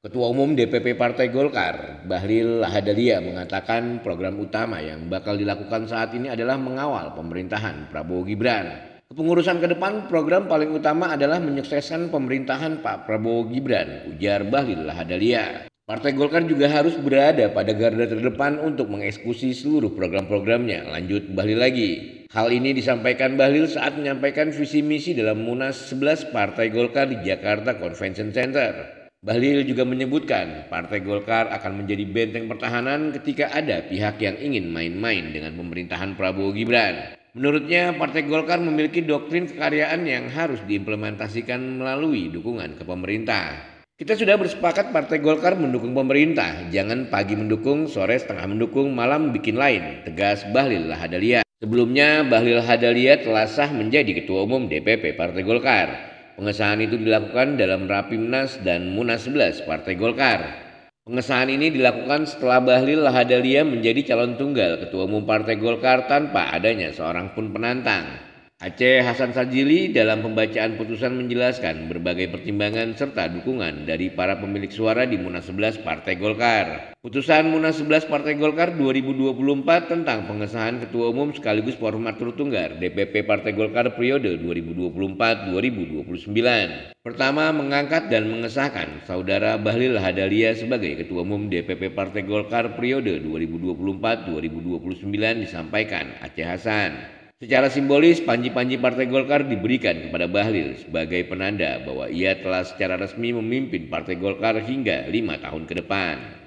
Ketua Umum DPP Partai Golkar, Bahlil Lahadalia mengatakan program utama yang bakal dilakukan saat ini adalah mengawal pemerintahan Prabowo Gibran. Kepengurusan ke depan program paling utama adalah menyukseskan pemerintahan Pak Prabowo Gibran, ujar Bahlil Lahadalia. Partai Golkar juga harus berada pada garda terdepan untuk mengeksekusi seluruh program-programnya. Lanjut Bahlil lagi. Hal ini disampaikan Bahlil saat menyampaikan visi misi dalam Munas 11 Partai Golkar di Jakarta Convention Center. Bahlil juga menyebutkan Partai Golkar akan menjadi benteng pertahanan ketika ada pihak yang ingin main-main dengan pemerintahan Prabowo Gibran. Menurutnya Partai Golkar memiliki doktrin kekaryaan yang harus diimplementasikan melalui dukungan ke pemerintah. Kita sudah bersepakat Partai Golkar mendukung pemerintah, jangan pagi mendukung, sore setengah mendukung, malam bikin lain, tegas Bahlil Lahadalia. Sebelumnya Bahlil Hadalia telah sah menjadi Ketua Umum DPP Partai Golkar. Pengesahan itu dilakukan dalam Rapimnas dan Munas 11 Partai Golkar. Pengesahan ini dilakukan setelah Bahlil Lahadalia menjadi calon tunggal Ketua Umum Partai Golkar tanpa adanya seorang pun penantang. Aceh Hasan Sajili dalam pembacaan putusan menjelaskan berbagai pertimbangan serta dukungan dari para pemilik suara di Munas 11 Partai Golkar. Putusan Munas 11 Partai Golkar 2024 tentang pengesahan Ketua Umum sekaligus Formatur Tunggar DPP Partai Golkar periode 2024-2029. Pertama, mengangkat dan mengesahkan Saudara Bahlil Hadalia sebagai Ketua Umum DPP Partai Golkar periode 2024-2029 disampaikan Aceh Hasan. Secara simbolis, panji-panji Partai Golkar diberikan kepada Bahlil sebagai penanda bahwa ia telah secara resmi memimpin Partai Golkar hingga lima tahun ke depan.